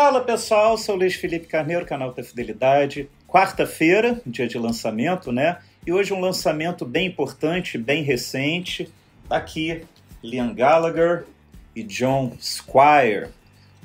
Fala pessoal, sou o Luiz Felipe Carneiro, canal da Fidelidade. Quarta-feira, dia de lançamento, né? E hoje um lançamento bem importante, bem recente. Tá aqui Liam Gallagher e John Squire.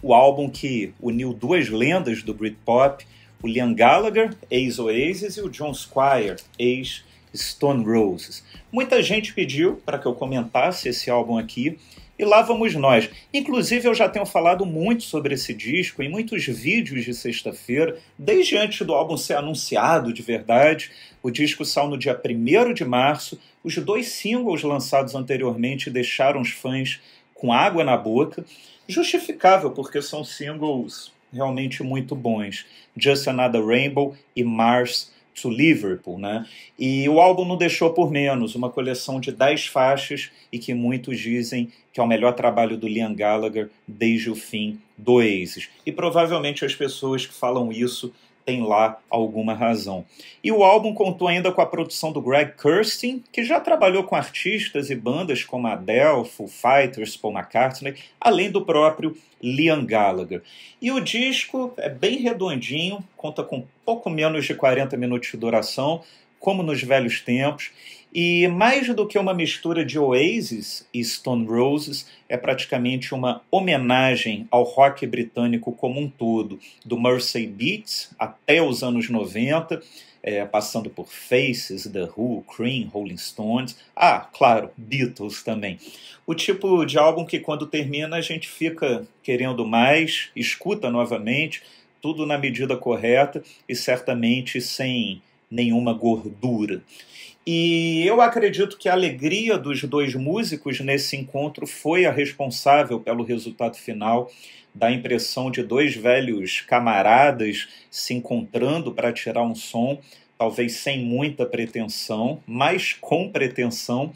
O álbum que uniu duas lendas do Britpop, o Liam Gallagher, ex-Oasis, e o John Squire, ex-Stone Roses. Muita gente pediu para que eu comentasse esse álbum aqui e lá vamos nós. Inclusive, eu já tenho falado muito sobre esse disco em muitos vídeos de sexta-feira, desde antes do álbum ser anunciado de verdade. O disco saiu no dia 1 de março. Os dois singles lançados anteriormente deixaram os fãs com água na boca. Justificável, porque são singles realmente muito bons. Just Another Rainbow e Mars to Liverpool, né? E o álbum não deixou por menos, uma coleção de 10 faixas e que muitos dizem que é o melhor trabalho do Liam Gallagher desde o fim do Oasis. E provavelmente as pessoas que falam isso tem lá alguma razão. E o álbum contou ainda com a produção do Greg Kirsten, que já trabalhou com artistas e bandas como Adele, Foo Fighters, Paul McCartney, além do próprio Liam Gallagher. E o disco é bem redondinho, conta com pouco menos de 40 minutos de duração, como nos velhos tempos, e mais do que uma mistura de Oasis e Stone Roses, é praticamente uma homenagem ao rock britânico como um todo, do Mersey Beats até os anos 90, é, passando por Faces, The Who, Cream, Rolling Stones, ah, claro, Beatles também. O tipo de álbum que quando termina a gente fica querendo mais, escuta novamente, tudo na medida correta e certamente sem nenhuma gordura. E eu acredito que a alegria dos dois músicos nesse encontro foi a responsável pelo resultado final, da impressão de dois velhos camaradas se encontrando para tirar um som, talvez sem muita pretensão, mas com pretensão,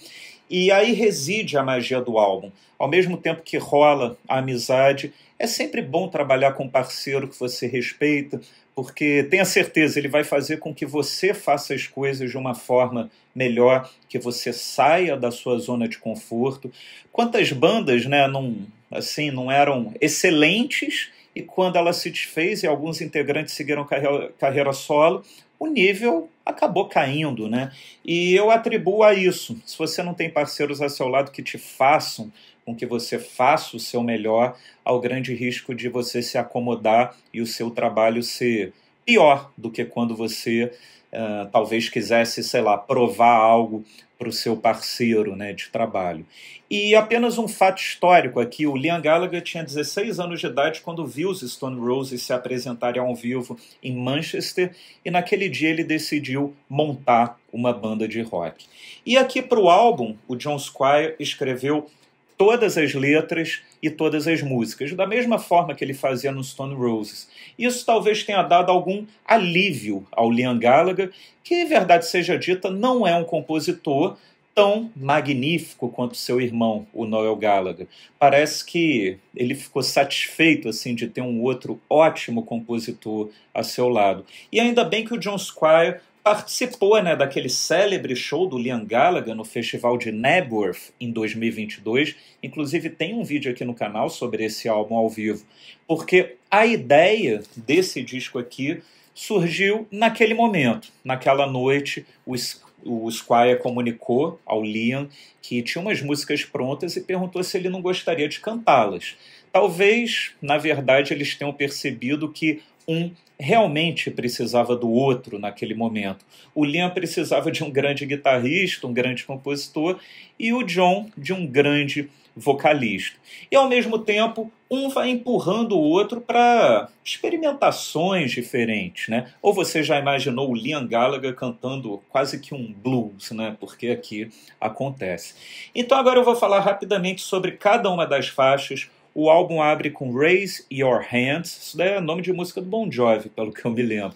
e aí reside a magia do álbum. Ao mesmo tempo que rola a amizade, é sempre bom trabalhar com um parceiro que você respeita, porque tenha certeza, ele vai fazer com que você faça as coisas de uma forma melhor, que você saia da sua zona de conforto. Quantas bandas, né, não, assim, não eram excelentes e quando ela se desfez e alguns integrantes seguiram carreira, carreira solo, o nível acabou caindo, né? E eu atribuo a isso. Se você não tem parceiros a seu lado que te façam com que você faça o seu melhor, ao grande risco de você se acomodar e o seu trabalho ser pior do que quando você uh, talvez quisesse, sei lá, provar algo para o seu parceiro né, de trabalho. E apenas um fato histórico aqui: o Liam Gallagher tinha 16 anos de idade quando viu os Stone Roses se apresentarem ao vivo em Manchester, e naquele dia ele decidiu montar uma banda de rock. E aqui para o álbum, o John Squire escreveu todas as letras e todas as músicas, da mesma forma que ele fazia no Stone Roses. Isso talvez tenha dado algum alívio ao Liam Gallagher, que, verdade seja dita, não é um compositor tão magnífico quanto seu irmão, o Noel Gallagher. Parece que ele ficou satisfeito assim de ter um outro ótimo compositor a seu lado. E ainda bem que o John Squire participou né, daquele célebre show do Liam Gallagher no Festival de Nebworth em 2022. Inclusive, tem um vídeo aqui no canal sobre esse álbum ao vivo, porque a ideia desse disco aqui surgiu naquele momento, naquela noite. Os o Squire comunicou ao Liam que tinha umas músicas prontas e perguntou se ele não gostaria de cantá-las. Talvez, na verdade, eles tenham percebido que um realmente precisava do outro naquele momento. O Liam precisava de um grande guitarrista, um grande compositor, e o John de um grande vocalista. E ao mesmo tempo, um vai empurrando o outro para experimentações diferentes, né? Ou você já imaginou o Liam Gallagher cantando quase que um blues, né? Porque aqui acontece. Então agora eu vou falar rapidamente sobre cada uma das faixas. O álbum abre com Raise Your Hands, isso daí é nome de música do Bon Jovi, pelo que eu me lembro.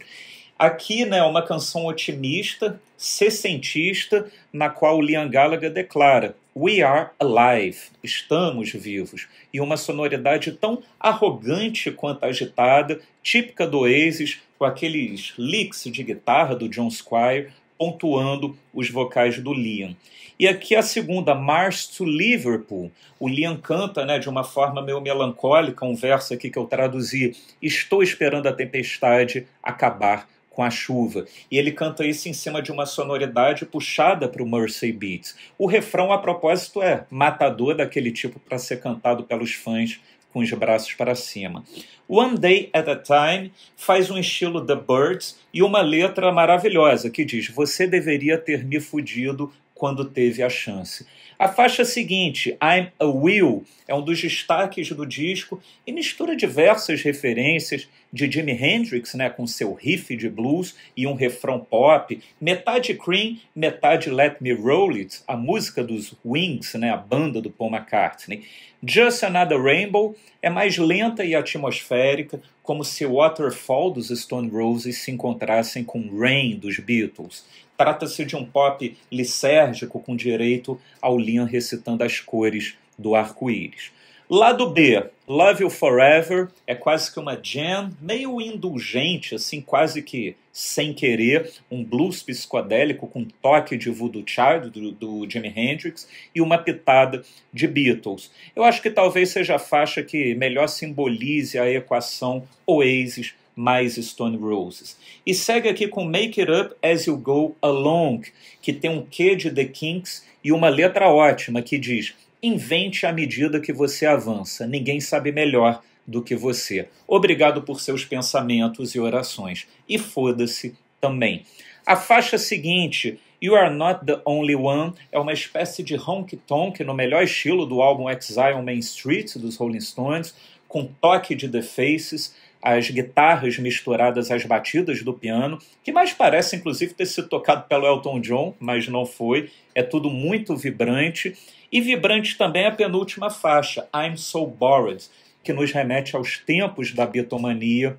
Aqui, né, uma canção otimista, sessentista, na qual o Liam Gallagher declara We are alive, estamos vivos, e uma sonoridade tão arrogante quanto agitada, típica do Oasis, com aqueles licks de guitarra do John Squire, pontuando os vocais do Liam. E aqui a segunda, March to Liverpool. O Liam canta né, de uma forma meio melancólica, um verso aqui que eu traduzi: Estou esperando a tempestade acabar com a chuva. E ele canta isso em cima de uma sonoridade puxada para o Mercy Beats. O refrão, a propósito, é matador daquele tipo para ser cantado pelos fãs com os braços para cima. One Day at a Time faz um estilo The Birds e uma letra maravilhosa que diz: Você deveria ter me fudido quando teve a chance. A faixa seguinte, I'm a Will, é um dos destaques do disco e mistura diversas referências de Jimi Hendrix, né, com seu riff de blues e um refrão pop, metade Cream, metade Let Me Roll It, a música dos Wings, né, a banda do Paul McCartney. Just Another Rainbow é mais lenta e atmosférica, como se Waterfall dos Stone Roses se encontrassem com Rain dos Beatles. Trata-se de um pop lisérgico com direito ao Liam recitando as cores do arco-íris. Lado B, Love You Forever é quase que uma jam meio indulgente, assim, quase que sem querer, um blues psicodélico com toque de Voodoo Child do, do Jimi Hendrix e uma pitada de Beatles. Eu acho que talvez seja a faixa que melhor simbolize a equação Oasis mais Stone Roses. E segue aqui com Make It Up As You Go Along, que tem um quê de The Kinks e uma letra ótima que diz invente à medida que você avança. Ninguém sabe melhor do que você. Obrigado por seus pensamentos e orações. E foda-se também. A faixa seguinte, You Are Not the Only One, é uma espécie de honky-tonk no melhor estilo do álbum Exile on Main Street dos Rolling Stones, com toque de The Faces, as guitarras misturadas às batidas do piano, que mais parece inclusive ter sido tocado pelo Elton John, mas não foi. É tudo muito vibrante. E vibrante também é a penúltima faixa, I'm So Bored, que nos remete aos tempos da bitomania,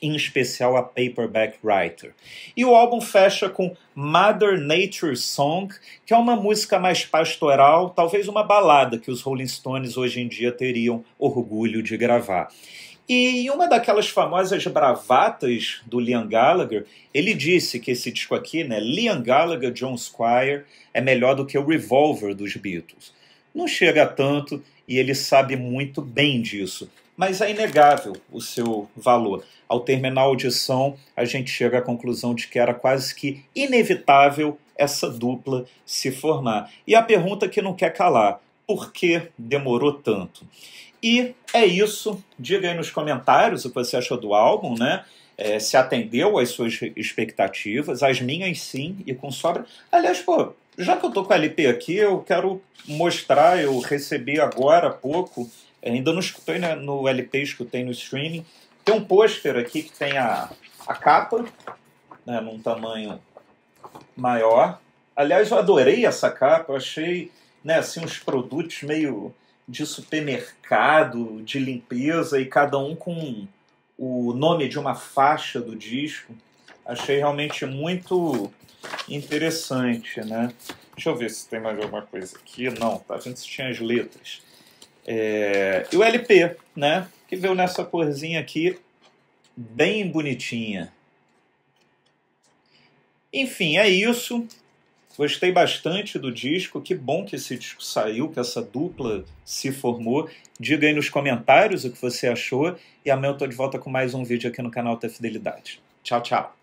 em especial a Paperback Writer. E o álbum fecha com Mother Nature Song, que é uma música mais pastoral, talvez uma balada que os Rolling Stones hoje em dia teriam orgulho de gravar. E em uma daquelas famosas bravatas do Liam Gallagher, ele disse que esse disco aqui, né, Liam Gallagher, John Squire, é melhor do que o Revolver dos Beatles. Não chega a tanto e ele sabe muito bem disso mas é inegável o seu valor. Ao terminar a audição, a gente chega à conclusão de que era quase que inevitável essa dupla se formar. E a pergunta que não quer calar: por que demorou tanto? E é isso. Diga aí nos comentários o que você achou do álbum, né? É, se atendeu às suas expectativas, as minhas sim, e com sobra. Aliás, pô, já que eu tô com a LP aqui, eu quero mostrar, eu recebi agora há pouco ainda não escutei né, no LP, escutei no streaming. Tem um pôster aqui que tem a, a capa, né, num tamanho maior. Aliás, eu adorei essa capa, eu achei né, assim, uns produtos meio de supermercado, de limpeza, e cada um com o nome de uma faixa do disco. Achei realmente muito interessante, né? Deixa eu ver se tem mais alguma coisa aqui. Não, tá vendo se tinha as letras. É, e o LP, né? Que veio nessa corzinha aqui, bem bonitinha. Enfim, é isso. Gostei bastante do disco. Que bom que esse disco saiu, que essa dupla se formou. Diga aí nos comentários o que você achou. E amanhã eu tô de volta com mais um vídeo aqui no canal da Fidelidade. Tchau, tchau.